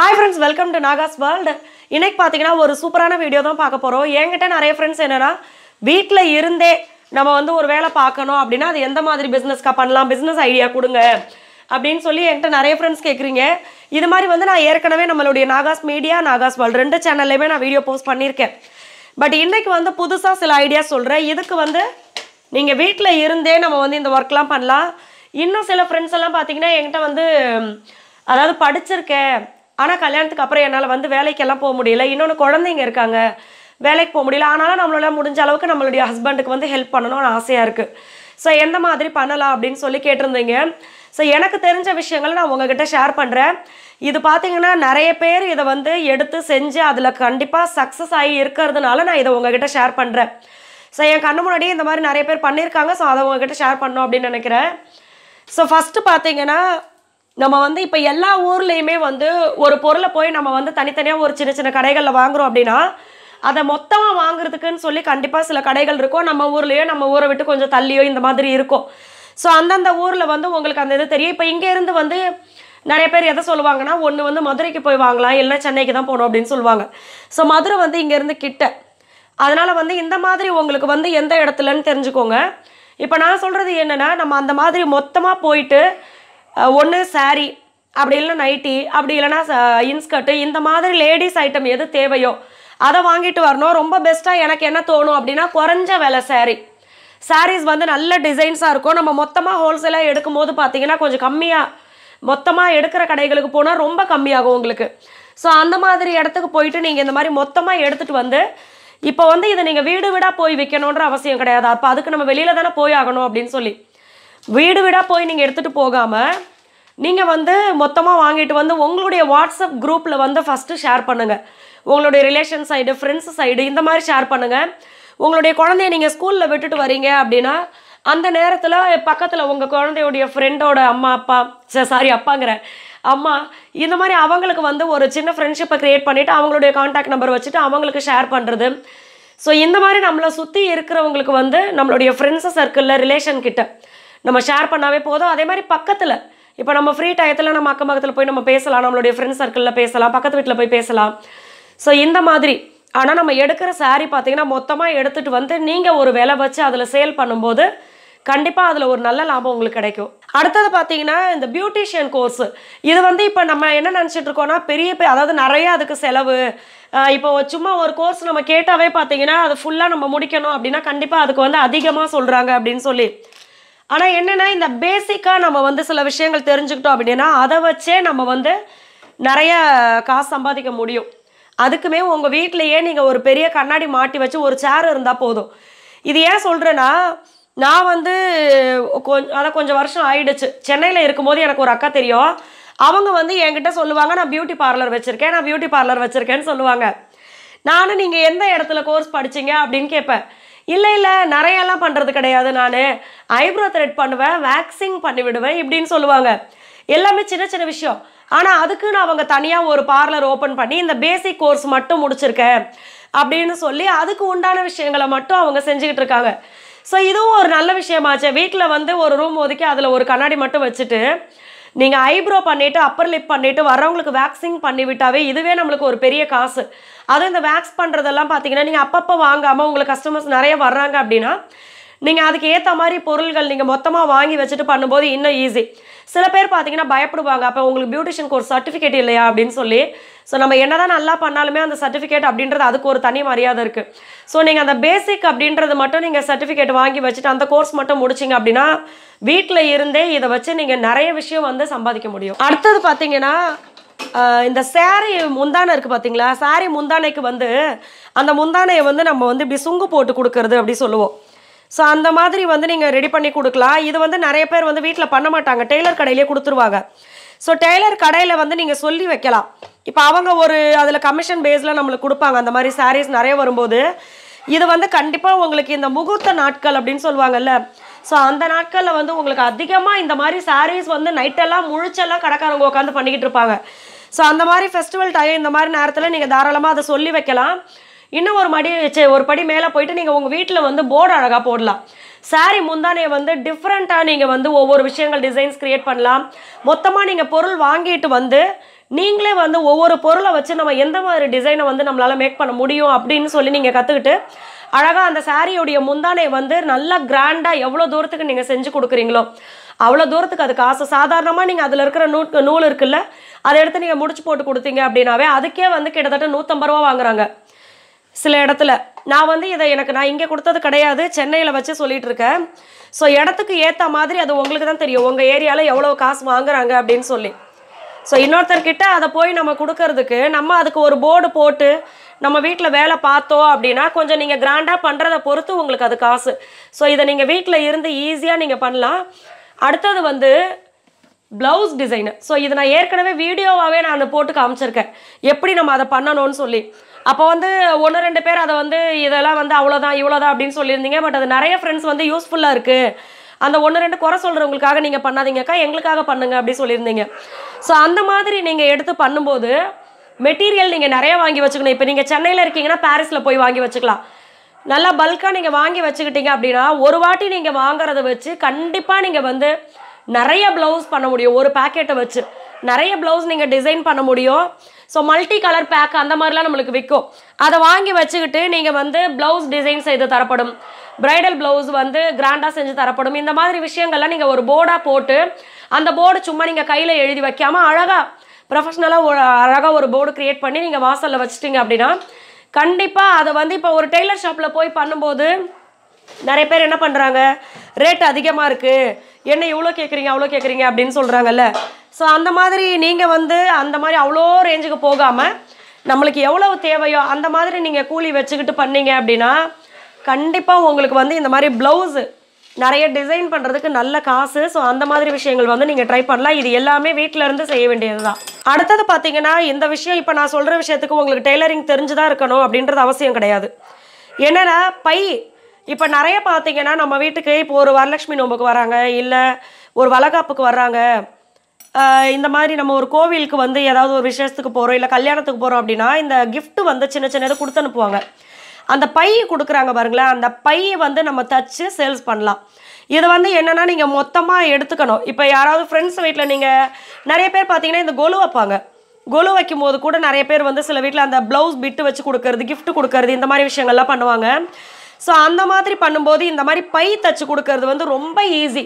hi friends welcome to Nagas world இன்னைக்கு பார்த்தீங்கன்னா ஒரு சூப்பரான வீடியோ தான் பார்க்க போகிறோம் என்கிட்ட நிறைய ஃப்ரெண்ட்ஸ் என்னென்னா வீட்டில் இருந்தே நம்ம வந்து ஒரு வேலை பார்க்கணும் அப்படின்னா அது எந்த மாதிரி பிஸ்னஸ்க்காக பண்ணலாம் பிஸ்னஸ் ஐடியா கொடுங்க அப்படின்னு சொல்லி என்கிட்ட நிறைய ஃப்ரெண்ட்ஸ் கேட்குறீங்க இது மாதிரி வந்து நான் ஏற்கனவே நம்மளுடைய நாகாஸ் மீடியா நாகாஸ் வேர்ல்டு ரெண்டு சேனல்லையுமே நான் வீடியோ போஸ்ட் பண்ணியிருக்கேன் பட் இன்றைக்கி வந்து புதுசாக சில ஐடியா சொல்கிறேன் இதுக்கு வந்து நீங்கள் வீட்டில் இருந்தே நம்ம வந்து இந்த ஒர்க்லாம் பண்ணலாம் இன்னும் சில ஃப்ரெண்ட்ஸ் எல்லாம் பார்த்தீங்கன்னா என்கிட்ட வந்து அதாவது படிச்சிருக்கேன் ஆனால் கல்யாணத்துக்கு அப்புறம் என்னால் வந்து வேலைக்கெல்லாம் போக முடியல இன்னொன்று குழந்தைங்க இருக்காங்க வேலைக்கு போக முடியல ஆனாலும் நம்மளால் முடிஞ்ச அளவுக்கு நம்மளுடைய ஹஸ்பண்டுக்கு வந்து ஹெல்ப் பண்ணணும்னு ஆசையாக இருக்குது ஸோ எந்த மாதிரி பண்ணலாம் அப்படின்னு சொல்லி கேட்டிருந்தீங்க ஸோ எனக்கு தெரிஞ்ச விஷயங்களை நான் உங்ககிட்ட ஷேர் பண்ணுறேன் இது பார்த்தீங்கன்னா நிறைய பேர் இதை வந்து எடுத்து செஞ்சு அதில் கண்டிப்பாக சக்ஸஸ் ஆகி இருக்கிறதுனால நான் இதை உங்ககிட்ட ஷேர் பண்ணுறேன் ஸோ என் கண்ணு முன்னாடியே இந்த மாதிரி நிறைய பேர் பண்ணியிருக்காங்க ஸோ அதை உங்ககிட்ட ஷேர் பண்ணோம் அப்படின்னு நினைக்கிறேன் ஸோ ஃபஸ்ட்டு பார்த்தீங்கன்னா நம்ம வந்து இப்போ எல்லா ஊர்லேயுமே வந்து ஒரு பொருளை போய் நம்ம வந்து தனித்தனியாக ஒரு சின்ன சின்ன கடைகளில் வாங்குகிறோம் அப்படின்னா அதை மொத்தமாக வாங்குறதுக்குன்னு சொல்லி கண்டிப்பாக சில கடைகள் இருக்கும் நம்ம ஊர்லேயோ நம்ம ஊரை விட்டு கொஞ்சம் தள்ளியோ இந்த மாதிரி இருக்கும் ஸோ அந்தந்த ஊரில் வந்து உங்களுக்கு அந்த இது தெரியும் இப்போ இங்கேருந்து வந்து நிறைய பேர் எதை சொல்லுவாங்கன்னா ஒன்று வந்து மதுரைக்கு போய் வாங்கலாம் இல்லைனா சென்னைக்கு தான் போகணும் அப்படின்னு சொல்லுவாங்க ஸோ மதுரை வந்து இங்கேருந்து கிட்ட அதனால் வந்து இந்த மாதிரி உங்களுக்கு வந்து எந்த இடத்துலன்னு தெரிஞ்சுக்கோங்க இப்போ நான் சொல்கிறது என்னென்னா நம்ம அந்த மாதிரி மொத்தமாக போயிட்டு ஒன்று சாரி அப்படி இல்லைனா நைட்டி அப்படி இல்லைனா இன்ஸ்கர்ட்டு இந்த மாதிரி லேடிஸ் ஐட்டம் எது தேவையோ அதை வாங்கிட்டு வரணும் ரொம்ப பெஸ்ட்டாக எனக்கு என்ன தோணும் அப்படின்னா குறைஞ்ச விலை சாரீ சாரீஸ் வந்து நல்ல டிசைன்ஸாக இருக்கும் நம்ம மொத்தமாக ஹோல்சேலாக எடுக்கும் போது பார்த்தீங்கன்னா கொஞ்சம் கம்மியாக மொத்தமாக எடுக்கிற கடைகளுக்கு போனால் ரொம்ப கம்மியாகும் உங்களுக்கு ஸோ அந்த மாதிரி இடத்துக்கு போயிட்டு நீங்கள் இந்த மாதிரி மொத்தமாக எடுத்துகிட்டு வந்து இப்போ வந்து இதை நீங்கள் வீடு வீடாக போய் விற்கணுன்ற அவசியம் கிடையாது அப்போ அதுக்கு நம்ம வெளியில் தானே போய் ஆகணும் அப்படின்னு சொல்லி வீடு வீடாக போய் நீங்கள் எடுத்துகிட்டு போகாமல் நீங்கள் வந்து மொத்தமாக வாங்கிட்டு வந்து உங்களுடைய வாட்ஸ்அப் குரூப்பில் வந்து ஃபஸ்ட்டு ஷேர் பண்ணுங்கள் உங்களுடைய ரிலேஷன் சைடு ஃப்ரெண்ட்ஸ் சைடு இந்த மாதிரி ஷேர் பண்ணுங்கள் உங்களுடைய குழந்தைய நீங்கள் ஸ்கூலில் விட்டுட்டு வரீங்க அப்படின்னா அந்த நேரத்தில் பக்கத்தில் உங்கள் குழந்தையுடைய ஃப்ரெண்டோட அம்மா அப்பா சாரி அப்பாங்கிற அம்மா இந்த மாதிரி அவங்களுக்கு வந்து ஒரு சின்ன ஃப்ரெண்ட்ஷிப்பை க்ரியேட் பண்ணிவிட்டு அவங்களுடைய காண்டாக்ட் நம்பர் வச்சுட்டு அவங்களுக்கு ஷேர் பண்ணுறது ஸோ இந்த மாதிரி நம்மளை சுற்றி இருக்கிறவங்களுக்கு வந்து நம்மளுடைய ஃப்ரெண்ட்ஸு சர்க்கிளில் ரிலேஷன் கிட்ட நம்ம ஷேர் பண்ணாவே போதும் அதே மாதிரி பக்கத்தில் இப்போ நம்ம ஃப்ரீ டயத்தில் நம்ம அக்கம் பக்கத்தில் போய் நம்ம பேசலாம் நம்மளுடைய ஃப்ரெண்ட்ஸ் சர்க்கிளில் பேசலாம் பக்கத்து வீட்டில் போய் பேசலாம் ஸோ இந்த மாதிரி ஆனால் நம்ம எடுக்கிற சாரீ பார்த்தீங்கன்னா மொத்தமாக எடுத்துகிட்டு வந்து நீங்கள் ஒரு விலை வச்சு அதில் சேல் பண்ணும்போது கண்டிப்பாக அதில் ஒரு நல்ல லாபம் உங்களுக்கு கிடைக்கும் அடுத்தது பார்த்தீங்கன்னா இந்த பியூட்டிஷியன் கோர்ஸு இது வந்து இப்போ நம்ம என்ன நினச்சிட்டு இருக்கோம்னா பெரிய அதாவது நிறைய அதுக்கு செலவு இப்போ சும்மா ஒரு கோர்ஸ் நம்ம கேட்டாவே பார்த்தீங்கன்னா அது ஃபுல்லாக நம்ம முடிக்கணும் அப்படின்னா கண்டிப்பாக அதுக்கு வந்து அதிகமாக சொல்கிறாங்க அப்படின்னு சொல்லி ஆனால் என்னென்னா இந்த பேசிக்காக நம்ம வந்து சில விஷயங்கள் தெரிஞ்சுக்கிட்டோம் அப்படின்னா அதை வச்சே நம்ம வந்து நிறைய காசு சம்பாதிக்க முடியும் அதுக்குமே உங்கள் வீட்டிலையே நீங்கள் ஒரு பெரிய கண்ணாடி மாட்டி வச்சு ஒரு சேர் இருந்தால் போதும் இது ஏன் சொல்கிறேன்னா நான் வந்து கொஞ்சம் அதான் கொஞ்சம் வருஷம் ஆயிடுச்சு சென்னையில் இருக்கும்போது எனக்கு ஒரு அக்கா தெரியும் அவங்க வந்து என்கிட்ட சொல்லுவாங்க நான் பியூட்டி பார்லர் வச்சுருக்கேன் நான் பியூட்டி பார்லர் வச்சுருக்கேன்னு சொல்லுவாங்க நானும் நீங்கள் எந்த இடத்துல கோர்ஸ் படிச்சிங்க அப்படின்னு கேட்பேன் இல்லை இல்லை நிறையெல்லாம் பண்ணுறது கிடையாது நான் ஐப்ரோ த்ரெட் பண்ணுவேன் வேக்சிங் பண்ணிவிடுவேன் இப்படின்னு சொல்லுவாங்க எல்லாமே சின்ன சின்ன விஷயம் ஆனால் அதுக்கு நான் அவங்க தனியாக ஒரு பார்லர் ஓப்பன் பண்ணி இந்த பேசிக் கோர்ஸ் மட்டும் முடிச்சிருக்கேன் அப்படின்னு சொல்லி அதுக்கு உண்டான விஷயங்களை மட்டும் அவங்க செஞ்சுக்கிட்டு இருக்காங்க ஸோ இதுவும் ஒரு நல்ல விஷயமாச்சு வீட்டில் வந்து ஒரு ரூம் ஒதுக்கி அதில் ஒரு கண்ணாடி மட்டும் வச்சுட்டு நீங்கள் ஐப்ரோ பண்ணிவிட்டு அப்பர் லிப் பண்ணிவிட்டு வரவங்களுக்கு வேக்சிங் பண்ணிவிட்டாவே இதுவே நம்மளுக்கு ஒரு பெரிய காசு அதுவும் இந்த வேக்ஸ் பண்ணுறதெல்லாம் பார்த்தீங்கன்னா நீங்கள் அப்பப்போ வாங்காமல் உங்களுக்கு கஸ்டமர்ஸ் நிறைய வர்றாங்க அப்படின்னா நீங்கள் அதுக்கு ஏற்ற மாதிரி பொருள்கள் நீங்கள் மொத்தமாக வாங்கி வச்சுட்டு பண்ணும்போது இன்னும் ஈஸி சில பேர் பார்த்தீங்கன்னா பயப்படுவாங்க அப்போ உங்களுக்கு பியூட்டிஷியனுக்கு ஒரு சர்டிஃபிகேட் இல்லையா அப்படின்னு சொல்லி ஸோ நம்ம என்ன நல்லா பண்ணாலுமே அந்த சர்டிஃபிகேட் அப்படின்றது அதுக்கு ஒரு தனி மரியாதை இருக்குது ஸோ நீங்கள் அந்த பேசிக் அப்படின்றது மட்டும் நீங்கள் சர்டிஃபிகேட் வாங்கி வச்சுட்டு அந்த கோர்ஸ் மட்டும் முடிச்சிங்க அப்படின்னா வீட்டில் இருந்தே இதை வச்சு நீங்கள் நிறைய விஷயம் வந்து சம்பாதிக்க முடியும் அடுத்தது பார்த்தீங்கன்னா இந்த சேரீ முந்தானை இருக்குது பார்த்தீங்களா சாரி முந்தானைக்கு வந்து அந்த முந்தானையை வந்து நம்ம வந்து இப்படி சுங்கு போட்டு கொடுக்கறது அப்படி சொல்லுவோம் ஸோ அந்த மாதிரி வந்து நீங்கள் ரெடி பண்ணி கொடுக்கலாம் இது வந்து நிறைய பேர் வந்து வீட்டில் பண்ண மாட்டாங்க டெய்லர் கடையிலே கொடுத்துருவாங்க ஸோ டெய்லர் கடையில் வந்து நீங்கள் சொல்லி வைக்கலாம் இப்போ அவங்க ஒரு அதில் கமிஷன் பேஸில் நம்மளுக்கு கொடுப்பாங்க அந்த மாதிரி சாரீஸ் நிறைய வரும்போது இது வந்து கண்டிப்பாக உங்களுக்கு இந்த முகூர்த்த நாட்கள் அப்படின்னு சொல்லுவாங்கல்ல ஸோ அந்த நாட்களில் வந்து உங்களுக்கு அதிகமாக இந்த மாதிரி சாரீஸ் வந்து நைட்டெல்லாம் முழிச்செல்லாம் கடைக்காரங்க உட்காந்து பண்ணிக்கிட்டு இருப்பாங்க ஸோ அந்த மாதிரி ஃபெஸ்டிவல் டைம் இந்த மாதிரி நேரத்தில் நீங்கள் தாராளமாக அதை சொல்லி வைக்கலாம் இன்னும் ஒரு மடி ஒரு படி மேலே போயிட்டு நீங்கள் உங்கள் வீட்டில் வந்து போர்டு அழகாக போடலாம் சாரி முந்தானையை வந்து டிஃப்ரெண்ட்டாக நீங்கள் வந்து ஒவ்வொரு விஷயங்கள் டிசைன்ஸ் க்ரியேட் பண்ணலாம் மொத்தமாக நீங்கள் பொருள் வாங்கிட்டு வந்து நீங்களே வந்து ஒவ்வொரு பொருளை வச்சு நம்ம எந்த மாதிரி டிசைனை வந்து நம்மளால் மேக் பண்ண முடியும் அப்படின்னு சொல்லி நீங்கள் கற்றுக்கிட்டு அழகாக அந்த சாரியுடைய முந்தானை வந்து நல்லா கிராண்டாக எவ்வளோ தூரத்துக்கு நீங்கள் செஞ்சு கொடுக்குறீங்களோ அவ்வளோ தூரத்துக்கு அது காசு சாதாரணமாக நீங்கள் அதில் இருக்கிற நூ நூல் இருக்குல்ல அதை எடுத்து நீங்கள் முடிச்சு போட்டு கொடுத்தீங்க அப்படின்னாவே அதுக்கே வந்து கிட்டத்தட்ட நூற்றம்பது ரூபா வாங்குறாங்க சில இடத்துல நான் வந்து இதை எனக்கு நான் இங்கே கொடுத்தது கிடையாது சென்னையில் வச்சு சொல்லிட்டு இருக்கேன் ஸோ இடத்துக்கு ஏற்ற மாதிரி அது உங்களுக்கு தான் தெரியும் உங்கள் ஏரியாவில் எவ்வளோ காசு வாங்குறாங்க அப்படின்னு சொல்லி ஸோ இன்னொருத்தர்கிட்ட அதை போய் நம்ம கொடுக்கறதுக்கு நம்ம அதுக்கு ஒரு போர்டு போட்டு நம்ம வீட்டில் வேலை பார்த்தோம் அப்படின்னா கொஞ்சம் நீங்கள் கிராண்டாக பண்ணுறதை பொறுத்து உங்களுக்கு அது காசு ஸோ இதை நீங்கள் வீட்டில் இருந்து ஈஸியாக நீங்கள் பண்ணலாம் அடுத்தது வந்து ப்ளவுஸ் டிசைனு ஸோ இது நான் ஏற்கனவே வீடியோவாகவே நான் போட்டு காமிச்சிருக்கேன் எப்படி நம்ம அதை பண்ணணும்னு சொல்லி அப்போ வந்து ஒன்று ரெண்டு பேர் அதை வந்து இதெல்லாம் வந்து அவ்வளோதான் இவ்வளோதான் அப்படின்னு சொல்லியிருந்தீங்க பட் அது நிறைய ஃப்ரெண்ட்ஸ் வந்து யூஸ்ஃபுல்லாக இருக்குது அந்த ஒன்று ரெண்டு குறை சொல்கிறவங்களுக்காக நீங்கள் பண்ணாதீங்கக்கா எங்களுக்காக பண்ணுங்க அப்படி சொல்லியிருந்தீங்க ஸோ அந்த மாதிரி நீங்கள் எடுத்து பண்ணும்போது மெட்டீரியல் நீங்கள் நிறைய வாங்கி வச்சுக்கணும் இப்போ நீங்கள் சென்னையில் இருக்கீங்கன்னா பாரிஸில் போய் வாங்கி வச்சுக்கலாம் நல்லா பல்காக நீங்கள் வாங்கி வச்சுக்கிட்டீங்க அப்படின்னா ஒரு வாட்டி நீங்கள் வாங்குறத வச்சு கண்டிப்பாக நீங்கள் வந்து நிறைய ப்ளவுஸ் பண்ண முடியும் ஒரு பேக்கெட்டை வச்சு நிறைய ப்ளவுஸ் நீங்கள் டிசைன் பண்ண முடியும் ஸோ மல்டி கலர் பேக் அந்த மாதிரிலாம் நம்மளுக்கு விற்கும் அதை வாங்கி வச்சுக்கிட்டு நீங்கள் வந்து ப்ளவுஸ் டிசைன் செய்து தரப்படும் ப்ரைடல் ப்ளவுஸ் வந்து கிராண்டாக செஞ்சு தரப்படும் இந்த மாதிரி விஷயங்கள்லாம் நீங்கள் ஒரு போர்டாக போட்டு அந்த போர்டு சும்மா நீங்கள் கையில் எழுதி வைக்காமல் அழகாக ப்ரொஃபஷ்னலாக ஒரு அழகாக ஒரு போர்டு க்ரியேட் பண்ணி நீங்கள் வாசலில் வச்சுட்டீங்க அப்படின்னா கண்டிப்பாக அதை வந்து இப்போ ஒரு டெய்லர் ஷாப்பில் போய் பண்ணும்போது நிறைய பேர் என்ன பண்ணுறாங்க ரேட் அதிகமாக இருக்குது என்ன இவ்வளோ கேட்குறீங்க அவ்வளோ கேட்குறீங்க அப்படின்னு சொல்கிறாங்கல்ல ஸோ அந்த மாதிரி நீங்கள் வந்து அந்த மாதிரி அவ்வளோ ரேஞ்சுக்கு போகாமல் நம்மளுக்கு எவ்வளவு தேவையோ அந்த மாதிரி நீங்கள் கூலி வச்சுக்கிட்டு பண்ணீங்க அப்படின்னா கண்டிப்பாக உங்களுக்கு வந்து இந்த மாதிரி ப்ளவுஸு நிறைய டிசைன் பண்ணுறதுக்கு நல்ல காசு ஸோ அந்த மாதிரி விஷயங்கள் வந்து நீங்கள் ட்ரை பண்ணலாம் இது எல்லாமே வீட்டிலேருந்து செய்ய வேண்டியது தான் அடுத்தது பார்த்தீங்கன்னா இந்த விஷயம் இப்போ நான் சொல்கிற விஷயத்துக்கு உங்களுக்கு டெய்லரிங் தெரிஞ்சு தான் இருக்கணும் அப்படின்றது அவசியம் கிடையாது என்னென்னா பை இப்போ நிறைய பார்த்தீங்கன்னா நம்ம வீட்டுக்கு இப்போ ஒரு வரலட்சுமி நோம்புக்கு வராங்க இல்லை ஒரு வளகாப்புக்கு வர்றாங்க இந்த மாதிரி நம்ம ஒரு கோவிலுக்கு வந்து ஏதாவது ஒரு விசேஷத்துக்கு போகிறோம் இல்லை கல்யாணத்துக்கு போகிறோம் அப்படின்னா இந்த கிஃப்ட்டு வந்து சின்ன சின்னதை கொடுத்து அனுப்புவாங்க அந்த பை கொடுக்குறாங்க பாருங்களேன் அந்த பையை வந்து நம்ம தச்சு சேல்ஸ் பண்ணலாம் இதை வந்து என்னென்னா நீங்கள் மொத்தமாக எடுத்துக்கணும் இப்போ யாராவது ஃப்ரெண்ட்ஸ் வீட்டில் நீங்கள் நிறைய பேர் பார்த்தீங்கன்னா இந்த கொலு வைப்பாங்க கொலு வைக்கும் போது கூட நிறைய பேர் வந்து சில வீட்டில் அந்த ப்ளவுஸ் பிட்டு வச்சு கொடுக்கறது கிஃப்ட் கொடுக்கறது இந்த மாதிரி விஷயங்கள்லாம் பண்ணுவாங்க ஸோ அந்த மாதிரி பண்ணும்போது இந்த மாதிரி பை தச்சு கொடுக்கறது வந்து ரொம்ப ஈஸி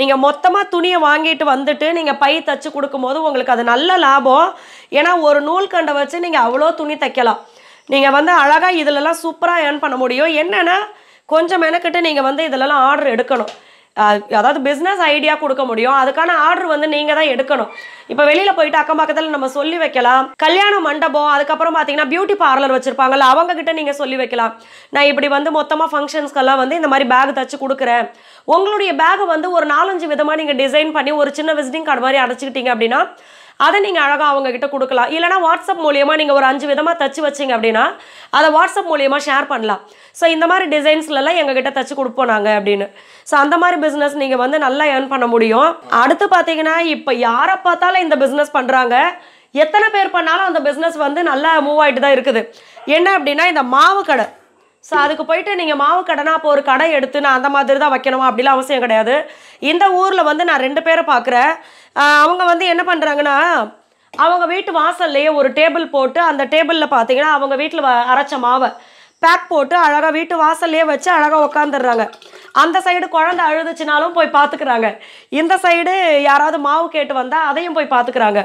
நீங்கள் மொத்தமாக துணியை வாங்கிட்டு வந்துட்டு நீங்கள் பை தச்சு கொடுக்கும்போது உங்களுக்கு அது நல்ல லாபம் ஏன்னா ஒரு நூல் கண்டை வச்சு நீங்கள் அவ்வளோ துணி தைக்கலாம் நீங்கள் வந்து அழகாக இதிலலாம் சூப்பராக ஏர்ன் பண்ண முடியும் என்னென்னா கொஞ்சம் மெனக்கிட்டு நீங்கள் வந்து இதிலலாம் ஆர்டர் எடுக்கணும் அதாவது பிஸ்னஸ் ஐடியா கொடுக்க முடியும் அதுக்கான ஆர்டர் வந்து நீங்கள் தான் எடுக்கணும் இப்போ வெளியில் போயிட்டு அக்கம் பக்கத்தில் நம்ம சொல்லி வைக்கலாம் கல்யாண மண்டபம் அதுக்கப்புறம் பார்த்தீங்கன்னா பியூட்டி பார்லர் வச்சுருப்பாங்கல்ல அவங்கக்கிட்ட நீங்கள் சொல்லி வைக்கலாம் நான் இப்படி வந்து மொத்தமாக ஃபங்க்ஷன்ஸ்க்கெல்லாம் வந்து இந்த மாதிரி பேக் தச்சு கொடுக்குறேன் உங்களுடைய பேக் வந்து ஒரு நாலஞ்சு விதமாக நீங்கள் டிசைன் பண்ணி ஒரு சின்ன விசிட்டிங் கார்டு மாதிரி அடைச்சிக்கிட்டீங்க அப்படின்னா அதை நீங்கள் அழகாக அவங்கக்கிட்ட கொடுக்கலாம் இல்லைனா வாட்ஸ்அப் மூலியமாக நீங்கள் ஒரு அஞ்சு விதமாக தச்சு வச்சிங்க அப்படின்னா அதை வாட்ஸ்அப் மூலியமாக ஷேர் பண்ணலாம் ஸோ இந்த மாதிரி டிசைன்ஸ்லலாம் எங்ககிட்ட தச்சு கொடுப்போம் நாங்கள் அப்படின்னு ஸோ அந்த மாதிரி பிஸ்னஸ் நீங்கள் வந்து நல்லா ஏர்ன் பண்ண முடியும் அடுத்து பார்த்தீங்கன்னா இப்போ யாரை பார்த்தாலும் இந்த பிஸ்னஸ் பண்ணுறாங்க எத்தனை பேர் பண்ணாலும் அந்த பிஸ்னஸ் வந்து நல்லா மூவ் ஆகிட்டு தான் இருக்குது என்ன அப்படின்னா இந்த மாவு கடை ஸோ அதுக்கு போயிட்டு நீங்கள் மாவு கடைனா அப்போ ஒரு கடை எடுத்து நான் அந்த மாதிரி தான் வைக்கணுமா அப்படிலாம் அவசியம் கிடையாது இந்த ஊரில் வந்து நான் ரெண்டு பேரை பார்க்குறேன் அவங்க வந்து என்ன பண்ணுறாங்கன்னா அவங்க வீட்டு வாசல்லையே ஒரு டேபிள் போட்டு அந்த டேபிளில் பார்த்தீங்கன்னா அவங்க வீட்டில் அரைச்ச மாவை பேக் போட்டு அழகாக வீட்டு வாசல்லையே வச்சு அழகாக உக்காந்துடுறாங்க அந்த சைடு குழந்த அழுதுச்சுனாலும் போய் பார்த்துக்கிறாங்க இந்த சைடு யாராவது மாவு கேட்டு வந்தால் அதையும் போய் பார்த்துக்கிறாங்க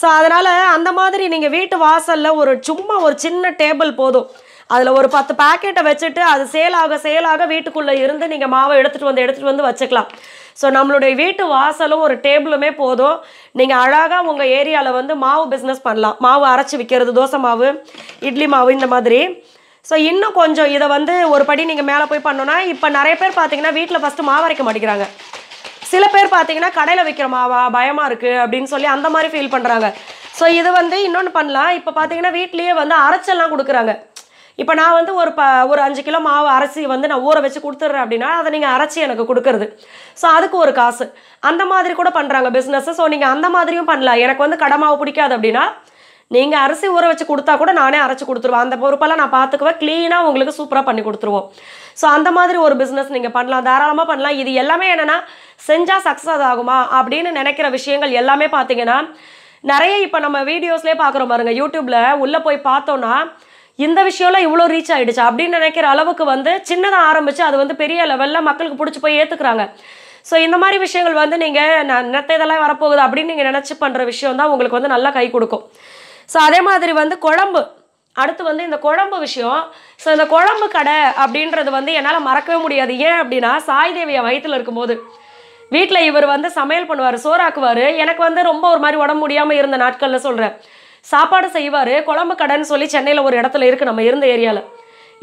ஸோ அதனால் அந்த மாதிரி நீங்கள் வீட்டு வாசலில் ஒரு சும்மா ஒரு சின்ன டேபிள் போதும் அதில் ஒரு பத்து பேக்கெட்டை வச்சுட்டு அது சேலாக சேலாக வீட்டுக்குள்ளே இருந்து நீங்கள் மாவை எடுத்துகிட்டு வந்து எடுத்துகிட்டு வந்து வச்சுக்கலாம் ஸோ நம்மளுடைய வீட்டு வாசலும் ஒரு டேபிளுமே போதும் நீங்கள் அழகாக உங்கள் ஏரியாவில் வந்து மாவு பிஸ்னஸ் பண்ணலாம் மாவு அரைச்சி விற்கிறது தோசை மாவு இட்லி மாவு இந்த மாதிரி ஸோ இன்னும் கொஞ்சம் இதை வந்து ஒரு படி நீங்கள் மேலே போய் பண்ணோன்னா இப்போ நிறைய பேர் பார்த்தீங்கன்னா வீட்டில் ஃபஸ்ட்டு மாவு அரைக்க மாட்டேங்கிறாங்க சில பேர் பார்த்தீங்கன்னா கடையில் விற்கிற மாவா பயமாக இருக்குது அப்படின்னு சொல்லி அந்த மாதிரி ஃபீல் பண்ணுறாங்க ஸோ இது வந்து இன்னொன்று பண்ணலாம் இப்போ பார்த்தீங்கன்னா வீட்லேயே வந்து அரைச்செல்லாம் கொடுக்குறாங்க இப்போ நான் வந்து ஒரு ப ஒரு அஞ்சு கிலோ மாவு அரைச்சி வந்து நான் ஊற வச்சு கொடுத்துட்றேன் அப்படின்னா அதை நீங்கள் அரைச்சி எனக்கு கொடுக்குறது ஸோ அதுக்கு ஒரு காசு அந்த மாதிரி கூட பண்ணுறாங்க பிஸ்னஸ் ஸோ நீங்கள் அந்த மாதிரியும் பண்ணலாம் எனக்கு வந்து கடை மாவு பிடிக்காது அப்படின்னா நீங்கள் அரிசி ஊற வச்சு கொடுத்தா கூட நானே அரைச்சி கொடுத்துருவேன் அந்த பொறுப்பெல்லாம் நான் பார்த்துக்குவேன் க்ளீனாக உங்களுக்கு சூப்பராக பண்ணி கொடுத்துருவோம் ஸோ அந்த மாதிரி ஒரு பிஸ்னஸ் நீங்கள் பண்ணலாம் தாராளமாக பண்ணலாம் இது எல்லாமே என்னென்னா செஞ்சால் சக்ஸஸ் ஆகுமா அப்படின்னு நினைக்கிற விஷயங்கள் எல்லாமே பார்த்தீங்கன்னா நிறைய இப்போ நம்ம வீடியோஸ்லேயே பார்க்குறோம் பாருங்கள் யூடியூப்பில் உள்ளே போய் பார்த்தோன்னா இந்த விஷயம்லாம் இவ்வளோ ரீச் ஆகிடுச்சு அப்படின்னு நினைக்கிற அளவுக்கு வந்து சின்னதாக ஆரம்பித்து அது வந்து பெரிய லெவலில் மக்களுக்கு பிடிச்சி போய் ஏற்றுக்கிறாங்க ஸோ இந்த மாதிரி விஷயங்கள் வந்து நீங்கள் நான் இதெல்லாம் வரப்போகுது அப்படின்னு நீங்கள் நினச்சி பண்ணுற விஷயம் தான் உங்களுக்கு வந்து நல்லா கை கொடுக்கும் ஸோ அதே மாதிரி வந்து குழம்பு அடுத்து வந்து இந்த குழம்பு விஷயம் ஸோ இந்த குழம்பு கடை அப்படின்றது வந்து என்னால் மறக்கவே முடியாது ஏன் அப்படின்னா சாய் தேவியை வயிற்றில் இருக்கும்போது வீட்டில் இவர் வந்து சமையல் பண்ணுவார் சோறாக்குவார் எனக்கு வந்து ரொம்ப ஒரு மாதிரி உடம்பு முடியாமல் இருந்த நாட்களில் சொல்கிறேன் சாப்பாடு செய்வார் குழம்பு கடைன்னு சொல்லி சென்னையில் ஒரு இடத்துல இருக்குது நம்ம இருந்த ஏரியாவில்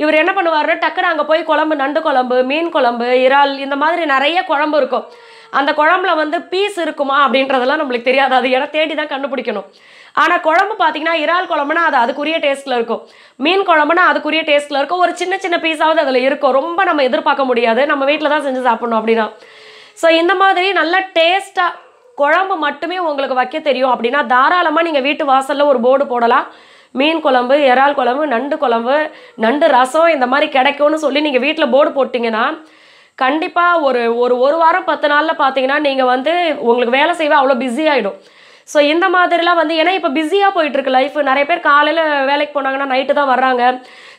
இவர் என்ன பண்ணுவார்னா டக்குனு அங்கே போய் குழம்பு நண்டு குழம்பு மீன் குழம்பு இறால் இந்த மாதிரி நிறைய குழம்பு இருக்கும் அந்த குழம்புல வந்து பீஸ் இருக்குமா அப்படின்றதெல்லாம் நம்மளுக்கு தெரியாது அது இடம் தேடி தான் கண்டுபிடிக்கணும் ஆனால் குழம்பு பார்த்தீங்கன்னா இறால் குழம்புனா அது அதுக்குரிய டேஸ்ட்டில் இருக்கும் மீன் குழம்புனா அதுக்குரிய டேஸ்ட்டில் இருக்கும் ஒரு சின்ன சின்ன பீஸாவது அதில் இருக்கும் ரொம்ப நம்ம எதிர்பார்க்க முடியாது நம்ம வீட்டில் தான் செஞ்சு சாப்பிட்ணும் அப்படின்னா ஸோ இந்த மாதிரி நல்லா டேஸ்ட்டாக குழம்பு மட்டுமே உங்களுக்கு வைக்க தெரியும் அப்படின்னா தாராளமாக நீங்கள் வீட்டு வாசலில் ஒரு போர்டு போடலாம் மீன் குழம்பு இறால் குழம்பு நண்டு குழம்பு நண்டு ரசம் இந்த மாதிரி கிடைக்கும்னு சொல்லி நீங்கள் வீட்டில் போர்டு போட்டிங்கன்னா கண்டிப்பாக ஒரு ஒரு ஒரு வாரம் பத்து நாளில் பார்த்தீங்கன்னா நீங்கள் வந்து உங்களுக்கு வேலை செய்வ அவ்வளோ பிஸி ஆகிடும் ஸோ இந்த மாதிரிலாம் வந்து ஏன்னா இப்போ பிஸியாக போயிட்டுருக்கு லைஃப் நிறைய பேர் காலையில் வேலைக்கு போனாங்கன்னா நைட்டு தான் வர்றாங்க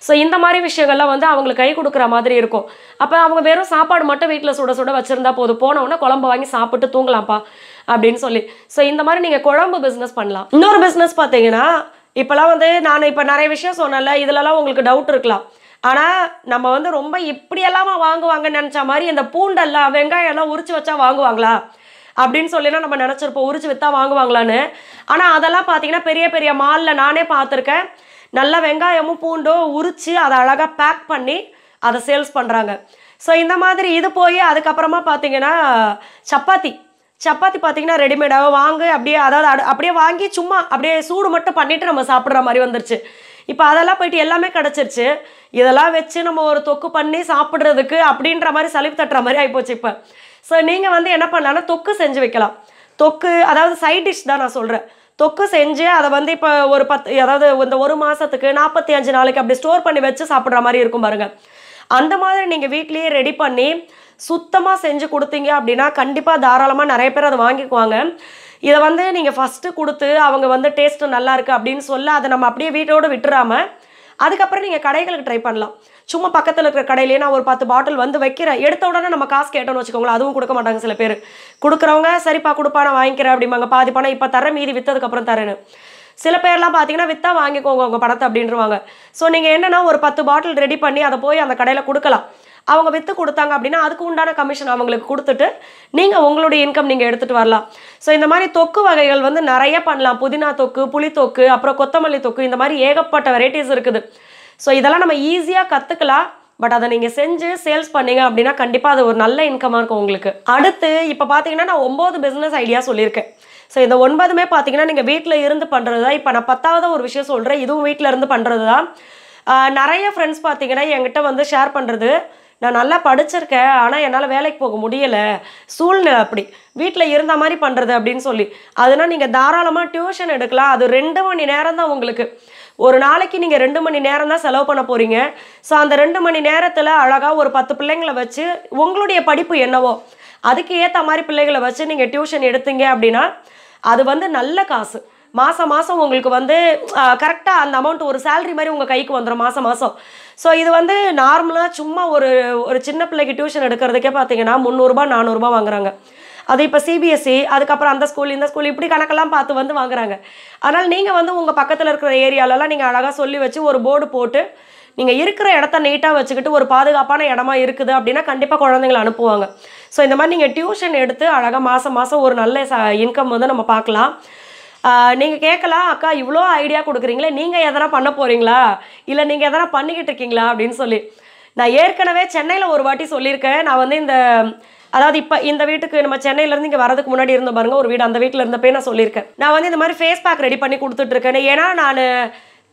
ஸோ இந்த மாதிரி விஷயங்கள்லாம் வந்து அவங்களுக்கு கை கொடுக்குற மாதிரி இருக்கும் அப்போ அவங்க வெறும் சாப்பாடு மட்டும் வீட்டில் சுட சுட வச்சுருந்தா போதும் போனோன்னா குழம்பு வாங்கி சாப்பிட்டு தூங்கலாம்ப்பா அப்படின்னு சொல்லி ஸோ இந்த மாதிரி நீங்கள் குழம்பு பிஸ்னஸ் பண்ணலாம் இன்னொரு பிஸ்னஸ் பார்த்தீங்கன்னா இப்போலாம் வந்து நான் இப்போ நிறைய விஷயம் சொன்னல இதுலலாம் உங்களுக்கு டவுட் இருக்கலாம் ஆனால் நம்ம வந்து ரொம்ப இப்படியெல்லாமா வாங்குவாங்கன்னு நினச்ச மாதிரி இந்த பூண்டெல்லாம் வெங்காயம்லாம் உரிச்சு வச்சா வாங்குவாங்களா அப்படின்னு சொல்லிலாம் நம்ம நினச்சிருப்போம் உரிச்சு விற்றா வாங்குவாங்களான்னு ஆனால் அதெல்லாம் பார்த்தீங்கன்னா பெரிய பெரிய மாலில் நானே பார்த்துருக்கேன் நல்ல வெங்காயமும் பூண்டும் உரித்து அதை அழகாக பேக் பண்ணி அதை சேல்ஸ் பண்ணுறாங்க ஸோ இந்த மாதிரி இது போய் அதுக்கப்புறமா பார்த்தீங்கன்னா சப்பாத்தி சப்பாத்தி பார்த்தீங்கன்னா ரெடிமேடாக வாங்கு அப்படியே அதாவது அப்படியே வாங்கி சும்மா அப்படியே சூடு மட்டும் பண்ணிவிட்டு நம்ம சாப்பிட்ற மாதிரி வந்துருச்சு இப்போ அதெல்லாம் போயிட்டு எல்லாமே கிடச்சிருச்சு இதெல்லாம் வச்சு நம்ம ஒரு தொக்கு பண்ணி சாப்பிட்றதுக்கு அப்படின்ற மாதிரி சளிப்பு தட்டுற மாதிரி ஆகிப்போச்சு இப்போ ஸோ நீங்கள் வந்து என்ன பண்ணலாம்னா தொக்கு செஞ்சு வைக்கலாம் தொக்கு அதாவது சைட் டிஷ் தான் நான் சொல்கிறேன் தொக்கு செஞ்சு அதை வந்து இப்போ ஒரு பத்து அதாவது இந்த ஒரு மாதத்துக்கு நாற்பத்தி அஞ்சு நாளைக்கு அப்படி ஸ்டோர் பண்ணி வச்சு சாப்பிட்ற மாதிரி இருக்கும் பாருங்கள் அந்த மாதிரி நீங்கள் வீட்லேயே ரெடி பண்ணி சுத்தமாக செஞ்சு கொடுத்தீங்க அப்படின்னா கண்டிப்பாக தாராளமாக நிறைய பேர் அதை வாங்கிக்குவாங்க இதை வந்து நீங்கள் ஃபஸ்ட்டு கொடுத்து அவங்க வந்து டேஸ்ட்டு நல்லா இருக்குது அப்படின்னு சொல்ல அதை நம்ம அப்படியே வீட்டோடு விட்டுறாமல் அதுக்கப்புறம் நீங்கள் கடைகளுக்கு ட்ரை பண்ணலாம் சும்மா பக்கத்தில் இருக்கிற கடையிலே நான் ஒரு பத்து பாட்டில் வந்து வைக்கிறேன் எடுத்த உடனே நம்ம காசு கேட்டோம்னு வச்சுக்கோங்களேன் அதுவும் கொடுக்க மாட்டாங்க சில பேர் கொடுக்குறவங்க சரிப்பா கொடுப்பா நான் வாங்கிக்கிறேன் அப்படிம்பாங்க பாதி பணம் இப்போ தர மீதி விற்றதுக்கப்புறம் தரேன்னு சில பேர்லாம் பார்த்தீங்கன்னா விற்றா வாங்கிக்கோங்க உங்கள் பணத்தை அப்படின்றவாங்க ஸோ நீங்கள் என்னென்னா ஒரு பத்து பாட்டில் ரெடி பண்ணி அதை போய் அந்த கடையில் கொடுக்கலாம் அவங்க விற்று கொடுத்தாங்க அப்படின்னா அதுக்கு உண்டான கமிஷன் அவங்களுக்கு கொடுத்துட்டு நீங்கள் உங்களுடைய இன்கம் நீங்கள் எடுத்துகிட்டு வரலாம் ஸோ இந்த மாதிரி தொக்கு வகைகள் வந்து நிறைய பண்ணலாம் புதினா தொக்கு புளி தொக்கு அப்புறம் கொத்தமல்லி தொக்கு இந்த மாதிரி ஏகப்பட்ட வெரைட்டிஸ் இருக்குது ஸோ இதெல்லாம் நம்ம ஈஸியாக கற்றுக்கலாம் பட் அதை நீங்கள் செஞ்சு சேல்ஸ் பண்ணீங்க அப்படின்னா கண்டிப்பாக அது ஒரு நல்ல இன்கமாக இருக்கும் உங்களுக்கு அடுத்து இப்போ பார்த்தீங்கன்னா நான் ஒம்பது பிஸ்னஸ் ஐடியா சொல்லியிருக்கேன் ஸோ இந்த ஒன்பதுமே பார்த்தீங்கன்னா நீங்கள் வீட்டில் இருந்து பண்ணுறது தான் இப்போ நான் பத்தாவது ஒரு விஷயம் சொல்கிறேன் இதுவும் வீட்டில் இருந்து பண்ணுறது தான் நிறைய ஃப்ரெண்ட்ஸ் பார்த்தீங்கன்னா என்கிட்ட வந்து ஷேர் பண்ணுறது நான் நல்லா படிச்சிருக்கேன் ஆனால் என்னால் வேலைக்கு போக முடியலை சூழ்நிலை அப்படி வீட்டில் இருந்த மாதிரி பண்ணுறது அப்படின்னு சொல்லி அதனால் நீங்கள் தாராளமாக டியூஷன் எடுக்கலாம் அது ரெண்டு மணி நேரம் தான் உங்களுக்கு ஒரு நாளைக்கு நீங்கள் ரெண்டு மணி நேரம் தான் செலவு பண்ண போகிறீங்க ஸோ அந்த ரெண்டு மணி நேரத்தில் அழகாக ஒரு பத்து பிள்ளைங்களை வச்சு உங்களுடைய படிப்பு என்னவோ அதுக்கு ஏற்ற மாதிரி பிள்ளைகளை வச்சு நீங்கள் டியூஷன் எடுத்தீங்க அப்படின்னா அது வந்து நல்ல காசு மாதம் மாதம் உங்களுக்கு வந்து கரெக்டாக அந்த அமௌண்ட் ஒரு சேலரி மாதிரி உங்கள் கைக்கு வந்துடும் மாதம் மாதம் ஸோ இது வந்து நார்மலாக சும்மா ஒரு ஒரு சின்ன பிள்ளைக்கு டியூஷன் எடுக்கிறதுக்கே பார்த்தீங்கன்னா முந்நூறுரூபா நானூறுரூபா வாங்குறாங்க அது இப்போ சிபிஎஸ்சி e, அதுக்கப்புறம் அந்த ஸ்கூல் இந்த ஸ்கூல் இப்படி கணக்கெல்லாம் பார்த்து வந்து வாங்குறாங்க அதனால் நீங்கள் வந்து உங்கள் பக்கத்தில் இருக்கிற ஏரியாலலாம் நீங்கள் அழகாக சொல்லி வச்சு ஒரு போர்டு போட்டு நீங்கள் இருக்கிற இடத்த நீட்டாக வச்சுக்கிட்டு ஒரு பாதுகாப்பான இடமா இருக்குது அப்படின்னா கண்டிப்பாக குழந்தைங்களை அனுப்புவாங்க ஸோ இந்த மாதிரி நீங்கள் டியூஷன் எடுத்து அழகாக மாதம் மாதம் ஒரு நல்ல ச இன்கம் வந்து நம்ம பார்க்கலாம் நீங்கள் கேட்கலாம் அக்கா இவ்வளோ ஐடியா கொடுக்குறீங்களே நீங்கள் எதனா பண்ண போகிறீங்களா இல்லை நீங்கள் எதனா பண்ணிக்கிட்டு இருக்கீங்களா அப்படின்னு சொல்லி நான் ஏற்கனவே சென்னையில் ஒரு வாட்டி சொல்லியிருக்கேன் நான் வந்து இந்த அதாவது இப்போ இந்த வீட்டுக்கு நம்ம சென்னையிலேருந்து இங்கே வரதுக்கு முன்னாடி இருந்த பாருங்க ஒரு வீடு அந்த வீட்டில் இருந்தப்பே நான் சொல்லியிருக்கேன் நான் வந்து இந்த மாதிரி ஃபேஸ் பேக் ரெடி பண்ணி கொடுத்துட்டு இருக்கேன் ஏன்னா நான்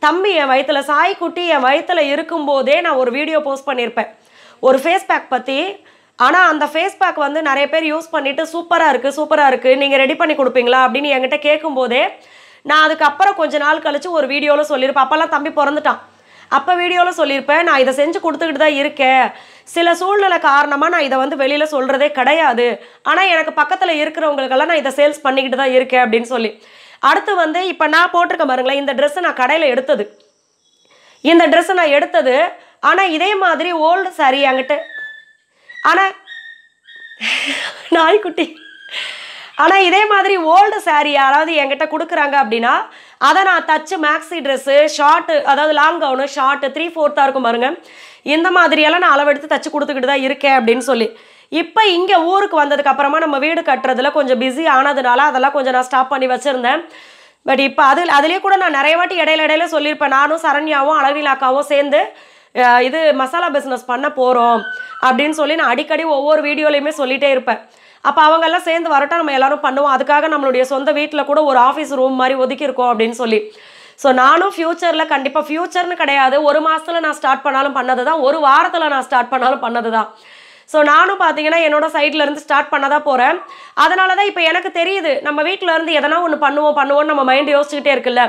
தம்பி என் வயிற்றில் சாய்க்குட்டி என் இருக்கும் இருக்கும்போதே நான் ஒரு வீடியோ போஸ்ட் பண்ணியிருப்பேன் ஒரு ஃபேஸ் பேக் பற்றி ஆனால் அந்த ஃபேஸ் பேக் வந்து நிறைய பேர் யூஸ் பண்ணிவிட்டு சூப்பராக இருக்குது சூப்பராக இருக்குது நீங்கள் ரெடி பண்ணி கொடுப்பீங்களா அப்படின்னு என்கிட்ட கேட்கும்போதே நான் அதுக்கப்புறம் கொஞ்ச நாள் கழித்து ஒரு வீடியோவில் சொல்லியிருப்பேன் அப்போல்லாம் தம்பி பிறந்துட்டான் அப்போ வீடியோவில் சொல்லியிருப்பேன் நான் இதை செஞ்சு கொடுத்துக்கிட்டு தான் இருக்கேன் சில சூழ்நிலை காரணமாக நான் இதை வந்து வெளியில் சொல்கிறதே கிடையாது ஆனால் எனக்கு பக்கத்தில் இருக்கிறவங்களுக்கெல்லாம் நான் இதை சேல்ஸ் பண்ணிக்கிட்டு தான் இருக்கேன் அப்படின்னு சொல்லி அடுத்து வந்து இப்போ நான் போட்டிருக்க பாருங்களேன் இந்த ட்ரெஸ்ஸை நான் கடையில் எடுத்தது இந்த ட்ரெஸ்ஸை நான் எடுத்தது ஆனால் இதே மாதிரி ஓல்டு சாரி என்கிட்ட ஆனால் நாய்க்குட்டி ஆனால் இதே மாதிரி ஓல்டு சாரீ யாராவது என்கிட்ட கொடுக்குறாங்க அப்படின்னா அதை நான் தச்சு மேக்ஸி ட்ரெஸ்ஸு ஷார்ட்டு அதாவது லாங் கவுனு ஷார்ட்டு த்ரீ ஃபோர்த்தாக இருக்கும் பாருங்க இந்த மாதிரியெல்லாம் நான் அளவெடுத்து தச்சு கொடுத்துக்கிட்டு தான் இருக்கேன் அப்படின்னு சொல்லி இப்போ இங்கே ஊருக்கு வந்ததுக்கு அப்புறமா நம்ம வீடு கட்டுறதுல கொஞ்சம் பிஸி ஆனதுனால அதெல்லாம் கொஞ்சம் நான் ஸ்டாப் பண்ணி வச்சுருந்தேன் பட் இப்போ அது அதுலேயே கூட நான் நிறைய வாட்டி இடையில இடையில சொல்லியிருப்பேன் நானும் சரண்யாவும் அழகிலாக்காவும் சேர்ந்து இது மசாலா பிஸ்னஸ் பண்ண போகிறோம் அப்படின்னு சொல்லி நான் அடிக்கடி ஒவ்வொரு வீடியோலையுமே சொல்லிகிட்டே இருப்பேன் அப்போ எல்லாம் சேர்ந்து வரட்டும் நம்ம எல்லாரும் பண்ணுவோம் அதுக்காக நம்மளுடைய சொந்த வீட்டில் கூட ஒரு ஆஃபீஸ் ரூம் மாதிரி ஒதுக்கியிருக்கோம் அப்படின்னு சொல்லி ஸோ நானும் ஃப்யூச்சரில் கண்டிப்பாக ஃப்யூச்சர்னு கிடையாது ஒரு மாதத்தில் நான் ஸ்டார்ட் பண்ணாலும் பண்ணது தான் ஒரு வாரத்தில் நான் ஸ்டார்ட் பண்ணாலும் பண்ணது தான் ஸோ நானும் பார்த்தீங்கன்னா என்னோட சைட்லேருந்து ஸ்டார்ட் பண்ண தான் போகிறேன் அதனால தான் இப்போ எனக்கு தெரியுது நம்ம வீட்டிலேருந்து எதனா ஒன்று பண்ணுவோம் பண்ணுவோம்னு நம்ம மைண்ட் யோசிச்சுக்கிட்டே இருக்குல்ல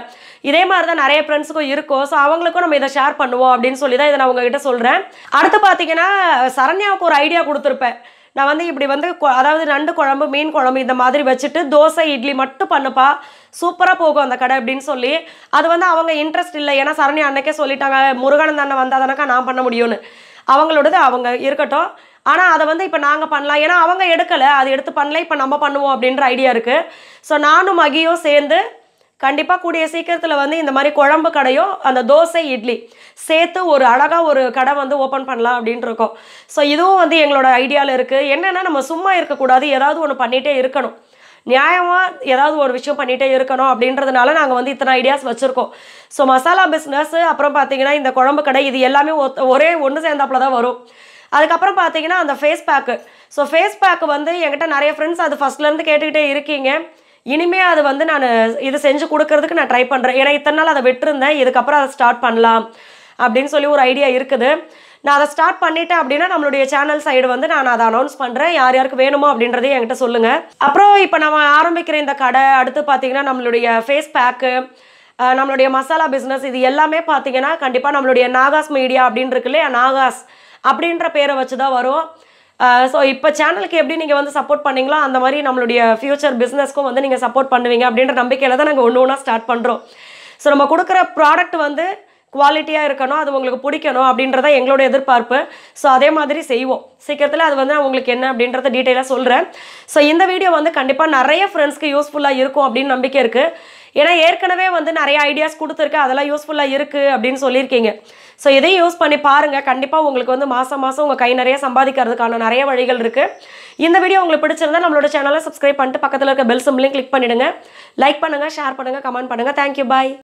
இதே மாதிரி தான் நிறைய ஃப்ரெண்ட்ஸுக்கும் இருக்கும் ஸோ அவங்களுக்கும் நம்ம இதை ஷேர் பண்ணுவோம் அப்படின்னு சொல்லி தான் இதை நான் உங்ககிட்ட சொல்கிறேன் அடுத்து பார்த்தீங்கன்னா சரண்யாவுக்கு ஒரு ஐடியா கொடுத்துருப்பேன் நான் வந்து இப்படி வந்து அதாவது நண்டு குழம்பு மீன் குழம்பு இந்த மாதிரி வச்சுட்டு தோசை இட்லி மட்டும் பண்ணுப்பா சூப்பராக போகும் அந்த கடை அப்படின்னு சொல்லி அது வந்து அவங்க இன்ட்ரெஸ்ட் இல்லை ஏன்னா சரணி அன்னைக்கே சொல்லிட்டாங்க முருகன் தானே வந்தால் நான் பண்ண முடியும்னு அவங்களோடது அவங்க இருக்கட்டும் ஆனால் அதை வந்து இப்போ நாங்கள் பண்ணலாம் ஏன்னா அவங்க எடுக்கலை அது எடுத்து பண்ணல இப்போ நம்ம பண்ணுவோம் அப்படின்ற ஐடியா இருக்குது ஸோ நானும் மகியும் சேர்ந்து கண்டிப்பாக கூடிய சீக்கிரத்தில் வந்து இந்த மாதிரி குழம்பு கடையும் அந்த தோசை இட்லி சேர்த்து ஒரு அழகாக ஒரு கடை வந்து ஓப்பன் பண்ணலாம் அப்படின்ட்டு இருக்கோம் ஸோ இதுவும் வந்து எங்களோட ஐடியாவில் இருக்குது என்னென்னா நம்ம சும்மா இருக்கக்கூடாது ஏதாவது ஒன்று பண்ணிகிட்டே இருக்கணும் நியாயமாக ஏதாவது ஒரு விஷயம் பண்ணிகிட்டே இருக்கணும் அப்படின்றதுனால நாங்கள் வந்து இத்தனை ஐடியாஸ் வச்சுருக்கோம் ஸோ மசாலா பிஸ்னஸ் அப்புறம் பார்த்தீங்கன்னா இந்த குழம்பு கடை இது எல்லாமே ஒரே ஒன்று சேர்ந்தாப்புல தான் வரும் அதுக்கப்புறம் பார்த்தீங்கன்னா அந்த face pack so face pack வந்து என்கிட்ட நிறைய ஃப்ரெண்ட்ஸ் அது ஃபஸ்ட்லேருந்து கேட்டுக்கிட்டே இருக்கீங்க இனிமே அது வந்து நான் இதை செஞ்சு கொடுக்கறதுக்கு நான் ட்ரை பண்ணுறேன் ஏன்னா இத்தனை நாள் அதை விட்டுருந்தேன் இதுக்கப்புறம் அதை ஸ்டார்ட் பண்ணலாம் அப்படின்னு சொல்லி ஒரு ஐடியா இருக்குது நான் அதை ஸ்டார்ட் பண்ணிட்டேன் அப்படின்னா நம்மளுடைய சேனல் சைடு வந்து நான் அதை அனௌன்ஸ் பண்ணுறேன் யார் யாருக்கு வேணுமோ அப்படின்றதையும் என்கிட்ட சொல்லுங்கள் அப்புறம் இப்போ நம்ம ஆரம்பிக்கிற இந்த கடை அடுத்து பார்த்தீங்கன்னா நம்மளுடைய ஃபேஸ் பேக்கு நம்மளுடைய மசாலா பிஸ்னஸ் இது எல்லாமே பார்த்தீங்கன்னா கண்டிப்பாக நம்மளுடைய நாகாஸ் மீடியா அப்படின்னு இருக்கு இல்லையா நாகாஸ் அப்படின்ற பேரை வச்சு தான் வரும் ஸோ இப்போ சேனலுக்கு எப்படி நீங்கள் வந்து சப்போர்ட் பண்ணீங்களோ அந்த மாதிரி நம்மளுடைய ஃப்யூச்சர் பிஸ்னஸ்க்கும் வந்து நீங்கள் சப்போர்ட் பண்ணுவீங்க அப்படின்ற நம்பிக்கையில் தான் நாங்கள் ஒன்று ஒன்றா ஸ்டார்ட் பண்ணுறோம் ஸோ நம்ம கொடுக்குற ப்ராடக்ட் வந்து குவாலிட்டியாக இருக்கணும் அது உங்களுக்கு பிடிக்கணும் அப்படின்றத எங்களோட எதிர்பார்ப்பு ஸோ அதே மாதிரி செய்வோம் சீக்கிரத்தில் அது வந்து நான் உங்களுக்கு என்ன அப்படின்றத டீட்டெயிலாக சொல்கிறேன் ஸோ இந்த வீடியோ வந்து கண்டிப்பாக நிறைய ஃப்ரெண்ட்ஸ்க்கு யூஸ்ஃபுல்லாக இருக்கும் அப்படின்னு நம்பிக்கை இருக்குது ஏன்னா ஏற்கனவே வந்து நிறைய ஐடியாஸ் கொடுத்துருக்கு அதெல்லாம் யூஸ்ஃபுல்லாக இருக்குது அப்படின்னு சொல்லியிருக்கீங்க ஸோ இதையும் யூஸ் பண்ணி பாருங்கள் கண்டிப்பாக உங்களுக்கு வந்து மாதம் மாதம் உங்கள் கை நிறைய சம்பாதிக்கிறதுக்கான நிறைய வழிகள் இருக்குது இந்த வீடியோ உங்களுக்கு பிடிச்சிருந்தா நம்மளோட சேனலை சப்ஸ்கிரைப் பண்ணிட்டு பக்கத்தில் இருக்க பெல் சிம்லையும் கிளிக் பண்ணிவிடுங்க லைக் பண்ணுங்கள் ஷேர் பண்ணுங்கள் கமெண்ட் பண்ணுங்கள் தேங்க்யூ பாய்